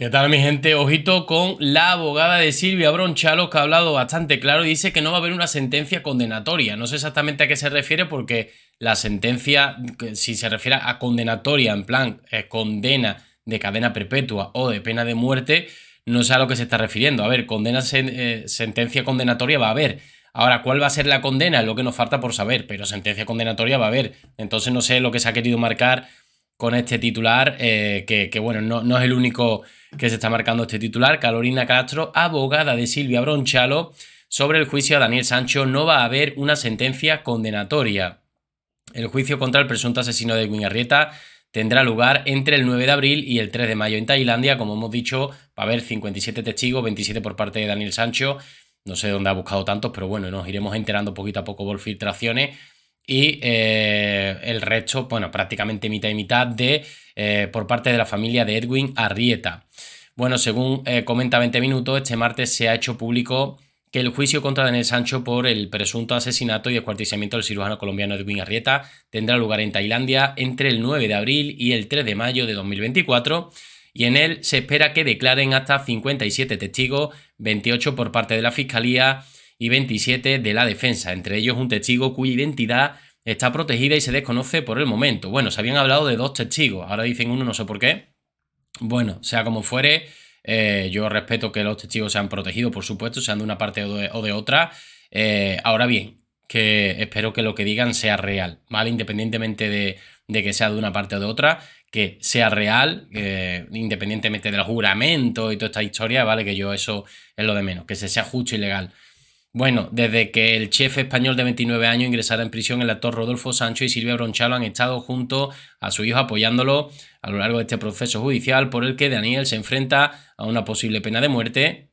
¿Qué tal mi gente? Ojito con la abogada de Silvia Bronchalos que ha hablado bastante claro y dice que no va a haber una sentencia condenatoria. No sé exactamente a qué se refiere porque la sentencia, si se refiere a condenatoria, en plan eh, condena de cadena perpetua o de pena de muerte, no sé a lo que se está refiriendo. A ver, condena, eh, sentencia condenatoria va a haber. Ahora, ¿cuál va a ser la condena? Es lo que nos falta por saber, pero sentencia condenatoria va a haber. Entonces no sé lo que se ha querido marcar con este titular, eh, que, bueno, no, no es el único que se está marcando este titular. Carolina Castro, abogada de Silvia Bronchalo, sobre el juicio a Daniel Sancho no va a haber una sentencia condenatoria. El juicio contra el presunto asesino de Guñarrieta tendrá lugar entre el 9 de abril y el 3 de mayo en Tailandia. Como hemos dicho, va a haber 57 testigos, 27 por parte de Daniel Sancho. No sé dónde ha buscado tantos, pero bueno, nos iremos enterando poquito a poco por filtraciones y eh, el resto, bueno, prácticamente mitad y mitad de, eh, por parte de la familia de Edwin Arrieta. Bueno, según eh, comenta 20 minutos, este martes se ha hecho público que el juicio contra Daniel Sancho por el presunto asesinato y descuartizamiento del cirujano colombiano Edwin Arrieta tendrá lugar en Tailandia entre el 9 de abril y el 3 de mayo de 2024 y en él se espera que declaren hasta 57 testigos, 28 por parte de la Fiscalía y 27 de la Defensa, entre ellos un testigo cuya identidad está protegida y se desconoce por el momento. Bueno, se habían hablado de dos testigos, ahora dicen uno, no sé por qué. Bueno, sea como fuere, eh, yo respeto que los testigos sean protegidos, por supuesto, sean de una parte o de, otra. Eh, ahora bien, que espero que lo que digan sea real, ¿vale? Independientemente de, que sea de una parte o de otra, que sea real, independientemente del juramento y toda esta historia, ¿vale? Que yo eso es lo de menos, que se sea justo y legal. Bueno, desde que el chef español de 29 años ingresara en prisión, el actor Rodolfo Sancho y Silvia Bronchalo han estado junto a su hijo apoyándolo a lo largo de este proceso judicial por el que Daniel se enfrenta a una posible pena de muerte.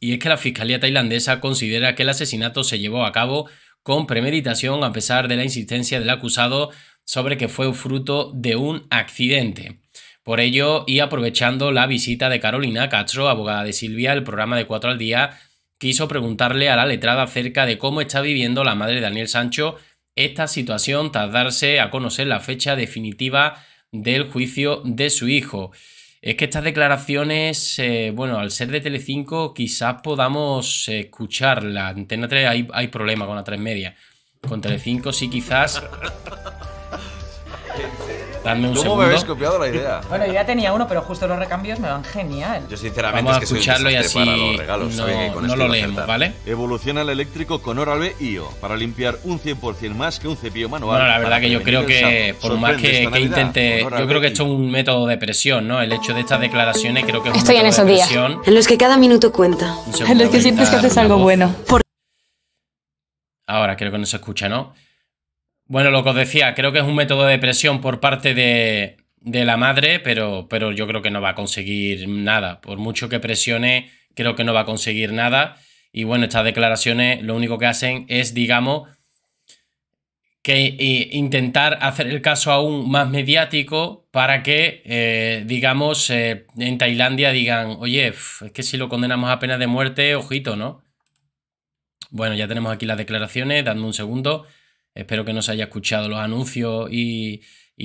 Y es que la Fiscalía tailandesa considera que el asesinato se llevó a cabo con premeditación a pesar de la insistencia del acusado sobre que fue fruto de un accidente. Por ello, y aprovechando la visita de Carolina Castro, abogada de Silvia, el programa de cuatro al día quiso preguntarle a la letrada acerca de cómo está viviendo la madre de Daniel Sancho esta situación tras darse a conocer la fecha definitiva del juicio de su hijo. Es que estas declaraciones, eh, bueno, al ser de Telecinco quizás podamos escucharla. Antena 3 hay, hay problema con la 3 media. Con Telecinco sí quizás... Dame un ¿Cómo me copiado la idea? Bueno, ya tenía uno, pero justo los recambios me van genial. Yo sinceramente Vamos a es que escucharlo y así para los regalos, no, no lo leemos, ¿vale? Evoluciona el eléctrico con Oral-B IO para limpiar un 100% más que un cepillo manual. Bueno, la verdad que yo creo que por más que, que intente, yo creo que esto es un método de presión, ¿no? El hecho de estas declaraciones creo que es Estoy en esos días en los que cada minuto cuenta, en los que sientes que haces algo bueno. Ahora creo que no se escucha, ¿no? Bueno, lo que os decía, creo que es un método de presión por parte de, la madre, pero, pero yo creo que no va a conseguir nada. Por mucho que presione, creo que no va a conseguir nada. Y bueno, estas declaraciones lo único que hacen es, digamos, que eh, intentar hacer el caso aún más mediático para que, eh, digamos, eh, en Tailandia digan, oye, es que si lo condenamos a pena de muerte, ojito, ¿no? Bueno, ya tenemos aquí las declaraciones, dando un segundo. Espero que nos haya escuchado los anuncios y,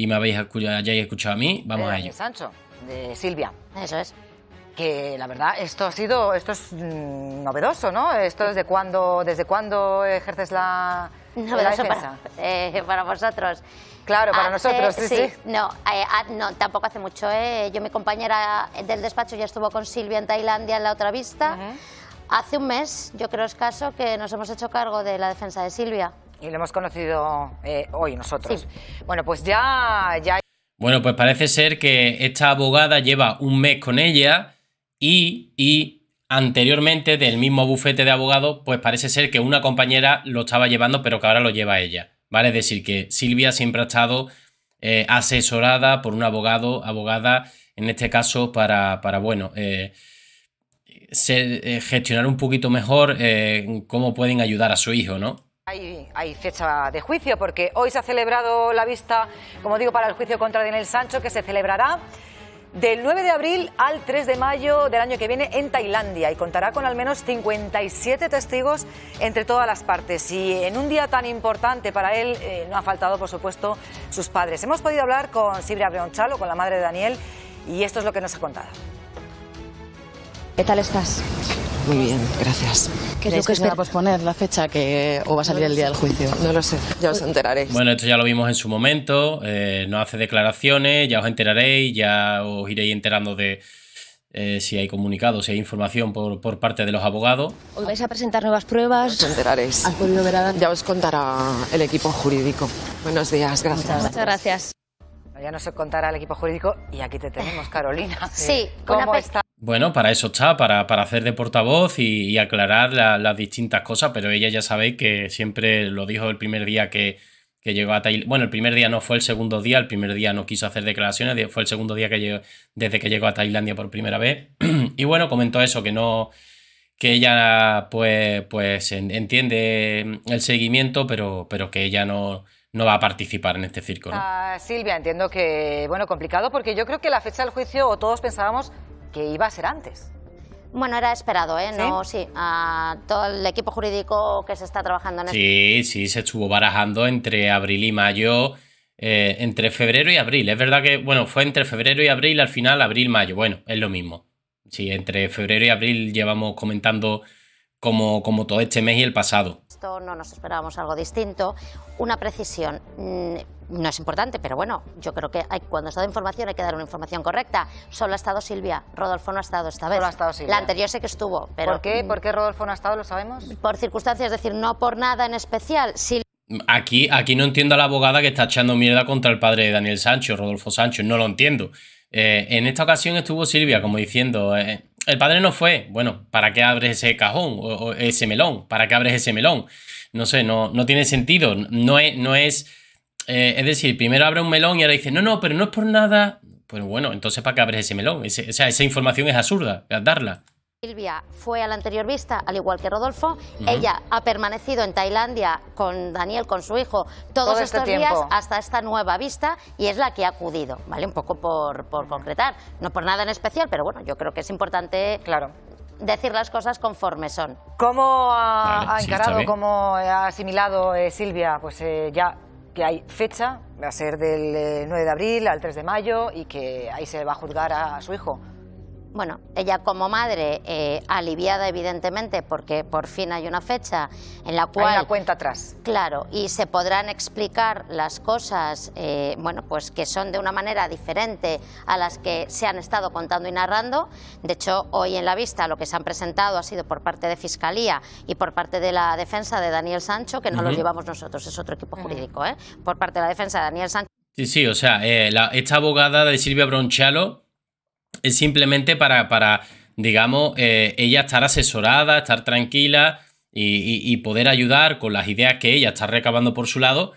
me habéis escuchado, hayáis escuchado a mí. Vamos eh, a ello. Sancho, de Silvia, eso es. Que la verdad, esto ha sido, esto es mm, novedoso, ¿no? Esto es desde cuándo ejerces la, novedoso eh, Para, vosotros. Claro, para nosotros, sí, sí. No, eh, ah, no, tampoco hace mucho. Yo, mi compañera del despacho ya estuvo con Silvia en Tailandia en la otra vista. Hace un mes, yo creo es caso, que nos hemos hecho cargo de la defensa de Silvia. Y lo hemos conocido eh, hoy nosotros. Bueno, pues ya, Bueno, pues parece ser que esta abogada lleva un mes con ella y, anteriormente del mismo bufete de abogados, pues parece ser que una compañera lo estaba llevando, pero que ahora lo lleva ella. ¿Vale? Es decir, que Silvia siempre ha estado eh, asesorada por un abogado, abogada, en este caso, para, para bueno, eh, gestionar un poquito mejor cómo pueden ayudar a su hijo, ¿no? Hay, fecha de juicio porque hoy se ha celebrado la vista, como digo, para el juicio contra Daniel Sancho, que se celebrará del 9 de abril al 3 de mayo del año que viene en Tailandia y contará con al menos 57 testigos entre todas las partes. Y en un día tan importante para él eh, no ha faltado, por supuesto, sus padres. Hemos podido hablar con Sibria Breonchalo, con la madre de Daniel, y esto es lo que nos ha contado. ¿Qué tal estás? Muy bien, gracias. creo que, se va a posponer la fecha que o va a salir el día del juicio? No lo sé, ya os enteraréis. Bueno, esto ya lo vimos en su momento, eh, no hace declaraciones, ya os enteraréis, ya os iréis enterando de, eh, si hay comunicados, si hay información por, parte de los abogados. Hoy vais a presentar nuevas pruebas. Os enteraréis. al podido Ya os contará el equipo jurídico. Buenos días, gracias. Muchas, gracias. Ya nos contará el equipo jurídico y aquí te tenemos, Carolina. Sí, ¿cómo está? Bueno, para eso está, para, para hacer de portavoz y, aclarar las distintas cosas, pero ella ya sabéis que siempre lo dijo el primer día que, llegó a Tailandia. Bueno, el primer día no fue el segundo día, el primer día no quiso hacer declaraciones, fue el segundo día que llegó, desde que llegó a Tailandia por primera vez. y bueno, comentó eso, que no. que ella pues, pues entiende el seguimiento, pero, pero que ella no, no va a participar en este circo. Ah, Silvia, entiendo que, bueno, complicado, porque yo creo que la fecha del juicio, o todos pensábamos que iba a ser antes. Bueno, era esperado, ¿eh? No, sí, a todo el equipo jurídico que se está trabajando en Sí, sí, se estuvo barajando entre abril y mayo, eh, entre febrero y abril. Es verdad que, bueno, fue entre febrero y abril, al final abril-mayo. Bueno, es lo mismo. Sí, entre febrero y abril llevamos comentando como, como todo este mes y el pasado. Esto no nos esperábamos algo distinto. Una precisión mm, no es importante, pero bueno, yo creo que hay, cuando se da información hay que dar una información correcta. Solo ha estado Silvia, Rodolfo no ha estado esta vez. Solo ha estado Silvia. La anterior sé que estuvo, pero... ¿Por qué? Mm, ¿Por qué Rodolfo no ha estado? ¿Lo sabemos? Por circunstancias, es decir, no por nada en especial. Aquí, aquí no entiendo a la abogada que está echando mierda contra el padre de Daniel Sancho, Rodolfo Sancho, no lo entiendo. Eh, en esta ocasión estuvo Silvia como diciendo, eh, el padre no fue, bueno, ¿para qué abres ese cajón o, ese melón? ¿Para qué abres ese melón? No sé, no, no tiene sentido. No es, no es, eh, es decir, primero abre un melón y ahora dice, no, no, pero no es por nada. Pues bueno, entonces ¿para qué abres ese melón? o sea, esa información es absurda, darla. Silvia fue a la anterior vista, al igual que Rodolfo. Ella ha permanecido en Tailandia con Daniel, con su hijo, todos este estos días hasta esta nueva vista y es la que ha acudido, ¿vale? Un poco por, concretar. No por nada en especial, pero bueno, yo creo que es importante claro decir las cosas conforme son. ¿Cómo ha, encarado, cómo ha asimilado eh, Silvia? Pues eh, ya que hay fecha, va a ser del 9 eh, de abril al 3 de mayo y que ahí se va a juzgar a su hijo bueno, ella como madre, eh, aliviada evidentemente, porque por fin hay una fecha en la cual... Hay una cuenta atrás. Claro, y se podrán explicar las cosas, eh, bueno, pues que son de una manera diferente a las que se han estado contando y narrando. De hecho, hoy en la vista lo que se han presentado ha sido por parte de Fiscalía y por parte de la defensa de Daniel Sancho, que no lo llevamos nosotros, es otro equipo jurídico, ¿eh? Por parte de la defensa de Daniel Sancho. Sí, sí, o sea, eh, esta abogada de Silvia Bronchalo es simplemente para, para digamos, eh, ella estar asesorada, estar tranquila y, poder ayudar con las ideas que ella está recabando por su lado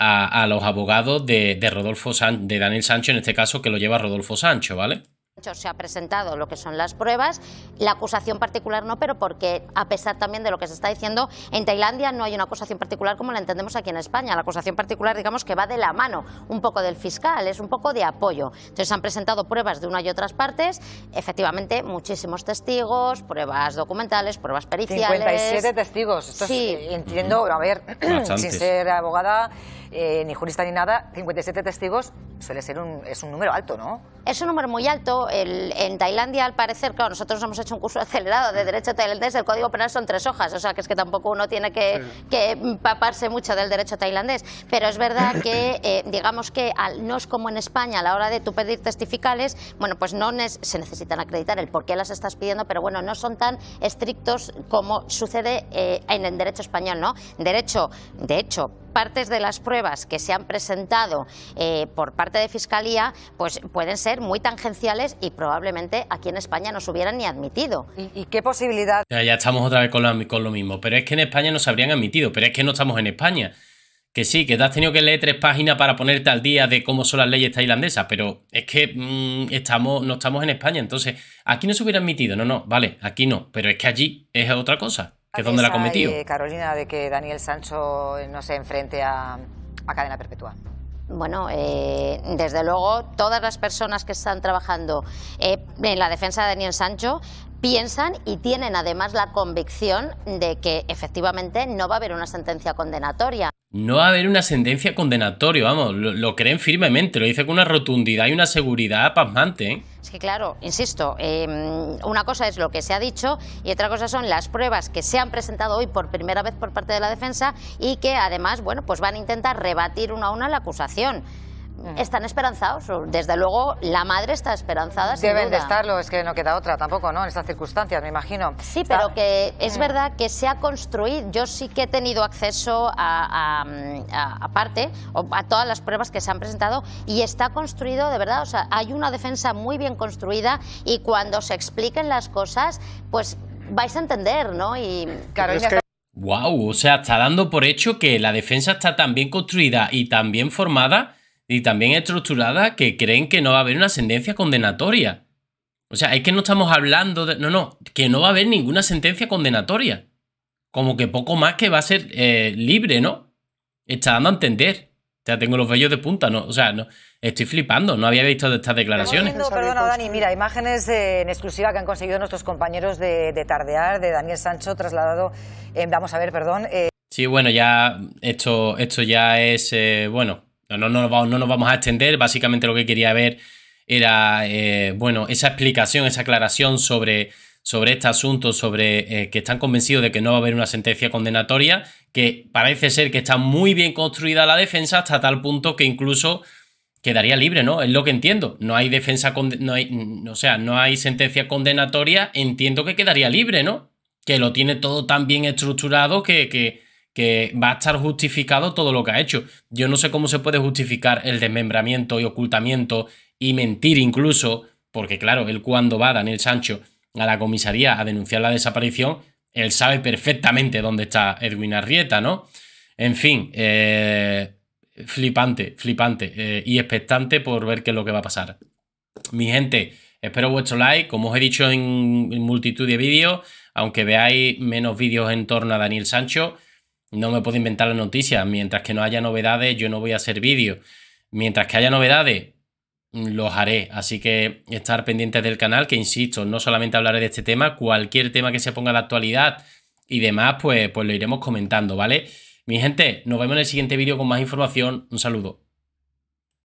a, los abogados de, de Rodolfo San, de Daniel Sancho, en este caso que lo lleva Rodolfo Sancho, ¿vale? se ha presentado lo que son las pruebas, la acusación particular no, pero porque a pesar también de lo que se está diciendo, en Tailandia no hay una acusación particular como la entendemos aquí en España. La acusación particular, digamos, que va de la mano un poco del fiscal, es un poco de apoyo. Entonces han presentado pruebas de una y otras partes, efectivamente muchísimos testigos, pruebas documentales, pruebas periciales. 57 testigos, esto sí. Eh, entiendo, a ver, sin ser abogada eh, ni jurista ni nada, 57 testigos suele ser un, es un número alto, ¿no? Es un número muy alto, en Tailandia, al parecer, claro, nosotros hemos hecho un curso acelerado de derecho tailandés, el Código Penal son tres hojas, o sea que es que tampoco uno tiene que, paparse mucho del derecho tailandés. Pero es verdad que, eh, digamos que no es como en España, a la hora de tú pedir testificales, bueno, pues no se necesitan acreditar el por qué las estás pidiendo, pero bueno, no son tan estrictos como sucede eh, en el derecho español, ¿no? Derecho, de hecho, partes de las pruebas que se han presentado eh, por parte de Fiscalía pues pueden ser muy tangenciales y probablemente aquí en España no se hubieran ni admitido. ¿Y, qué posibilidad? Ya, estamos otra vez con, lo mismo, pero es que en España no se habrían admitido, pero es que no estamos en España. Que sí, que te has tenido que leer tres páginas para ponerte al día de cómo son las leyes tailandesas, pero es que mm, estamos, no estamos en España, entonces aquí no se hubiera admitido, no, no, vale, aquí no, pero es que allí es otra cosa que dónde la cometió. Carolina, de que Daniel Sancho eh, no se enfrente a, cadena perpetua. Bueno, eh, desde luego, todas las personas que están trabajando eh, en la defensa de Daniel Sancho piensan y tienen además la convicción de que efectivamente no va a haber una sentencia condenatoria no va a haber una sentencia condenatoria, vamos, lo, creen firmemente, lo dice con una rotundidad y una seguridad pasmante. ¿eh? Es que claro, insisto, em, una cosa es lo que se ha dicho y otra cosa son las pruebas que se han presentado hoy por primera vez por parte de la defensa y que además, bueno, pues van a intentar rebatir una a una la acusación. Mm. están esperanzados. Desde luego, la madre está esperanzada. Deben de estarlo, es que no queda otra tampoco, ¿no? En estas circunstancias, me imagino. Sí, pero que es mm. verdad que se ha construido. Yo sí que he tenido acceso a, a, parte, a todas las pruebas que se han presentado y está construido de verdad. O sea, hay una defensa muy bien construida y cuando se expliquen las cosas, pues vais a entender, ¿no? Y Wow, o sea, está dando por hecho que la defensa está tan bien construida y tan bien formada y también estructurada que creen que no va a haber una sentencia condenatoria. O sea, es que no estamos hablando de... No, no, que no va a haber ninguna sentencia condenatoria. Como que poco más que va a ser eh, libre, ¿no? Está dando a entender. ya tengo los vellos de punta, ¿no? O sea, no, estoy flipando, no había visto estas declaraciones. perdona, Dani, mira, imágenes eh, en exclusiva que han conseguido nuestros compañeros de, Tardear, de Daniel Sancho, trasladado, eh, vamos a ver, perdón. Sí, bueno, ya esto, esto ya es, bueno, no, no, nos vamos a extender, básicamente lo que quería ver era, eh, bueno, esa explicación, esa aclaración sobre, sobre este asunto, sobre eh, que están convencidos de que no va a haber una sentencia condenatoria, que parece ser que está muy bien construida la defensa hasta tal punto que incluso quedaría libre, ¿no? Es lo que entiendo. No hay defensa, no o sea, no hay sentencia condenatoria, entiendo que quedaría libre, ¿no? Que lo tiene todo tan bien estructurado que que va a estar justificado todo lo que ha hecho. Yo no sé cómo se puede justificar el desmembramiento y ocultamiento y mentir incluso, porque claro, él cuando va, Daniel Sancho, a la comisaría a denunciar la desaparición, él sabe perfectamente dónde está Edwin Arrieta, ¿no? En fin, eh, flipante, flipante eh, y expectante por ver qué es lo que va a pasar. Mi gente, espero vuestro like, como os he dicho en multitud de vídeos, aunque veáis menos vídeos en torno a Daniel Sancho, no me puedo inventar las noticias. Mientras que no haya novedades, yo no voy a hacer vídeo. Mientras que haya novedades, los haré. Así que estar pendientes del canal, que insisto, no solamente hablaré de este tema, cualquier tema que se ponga la actualidad y demás, pues, pues lo iremos comentando, ¿vale? Mi gente, nos vemos en el siguiente vídeo con más información. Un saludo.